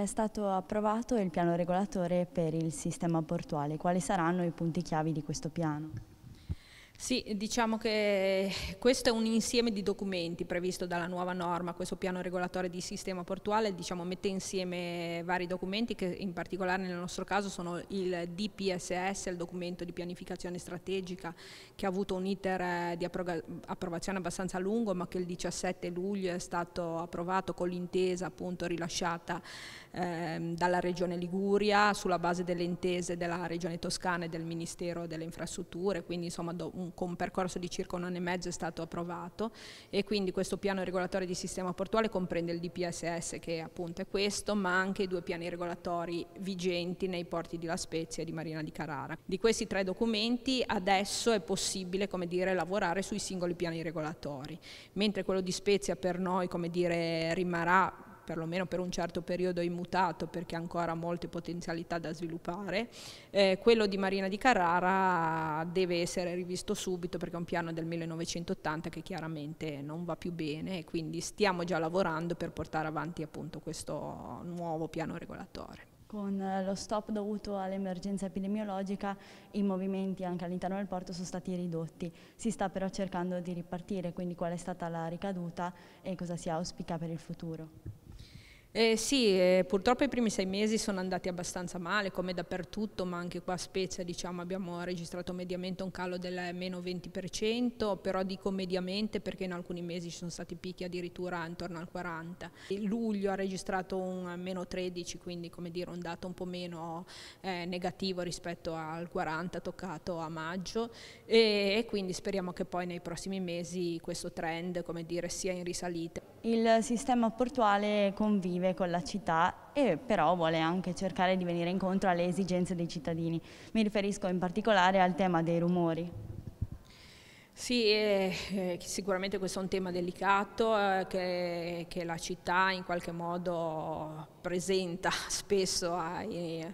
È stato approvato il piano regolatore per il sistema portuale. Quali saranno i punti chiavi di questo piano? Sì, diciamo che questo è un insieme di documenti previsto dalla nuova norma, questo piano regolatorio di sistema portuale diciamo, mette insieme vari documenti che in particolare nel nostro caso sono il DPSS, il documento di pianificazione strategica che ha avuto un iter eh, di approvazione abbastanza lungo ma che il 17 luglio è stato approvato con l'intesa appunto rilasciata eh, dalla Regione Liguria sulla base delle intese della Regione Toscana e del Ministero delle Infrastrutture, quindi insomma un con, un percorso di circa un anno e mezzo è stato approvato e quindi questo piano regolatore di sistema portuale comprende il DPSS che appunto è questo, ma anche i due piani regolatori vigenti nei porti di La Spezia e di Marina di Carrara. Di questi tre documenti adesso è possibile come dire, lavorare sui singoli piani regolatori, mentre quello di Spezia per noi come dire, rimarrà perlomeno per un certo periodo immutato perché ha ancora molte potenzialità da sviluppare. Eh, quello di Marina di Carrara deve essere rivisto subito perché è un piano del 1980 che chiaramente non va più bene e quindi stiamo già lavorando per portare avanti appunto questo nuovo piano regolatore con eh, lo stop dovuto all'emergenza epidemiologica i movimenti anche all'interno del porto sono stati ridotti. Si sta però cercando di ripartire, quindi qual è stata la ricaduta e cosa si auspica per il futuro? Eh, sì, eh, purtroppo i primi sei mesi sono andati abbastanza male, come dappertutto, ma anche qua a Spezia diciamo, abbiamo registrato mediamente un calo del meno 20%, però dico mediamente perché in alcuni mesi ci sono stati picchi addirittura intorno al 40%. E luglio ha registrato un meno 13, quindi come dire un dato un po' meno eh, negativo rispetto al 40 toccato a maggio e, e quindi speriamo che poi nei prossimi mesi questo trend come dire, sia in risalita. Il sistema portuale convive con la città e però vuole anche cercare di venire incontro alle esigenze dei cittadini. Mi riferisco in particolare al tema dei rumori. Sì, eh, eh sicuramente questo è un tema delicato eh, che, che, la città in qualche modo presenta spesso ai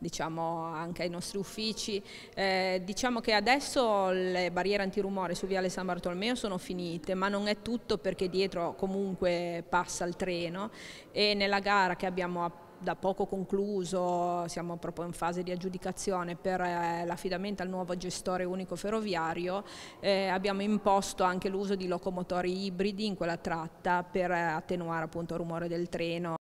diciamo, anche ai nostri uffici. Eh, diciamo che adesso le barriere antirumore su Viale San Bartolomeo sono finite, ma non è tutto perché dietro comunque passa il treno e nella gara che abbiamo da poco concluso, siamo proprio in fase di aggiudicazione per eh, l'affidamento al nuovo gestore unico ferroviario, eh, abbiamo imposto anche l'uso di locomotori ibridi in quella tratta per eh, attenuare appunto il rumore del treno.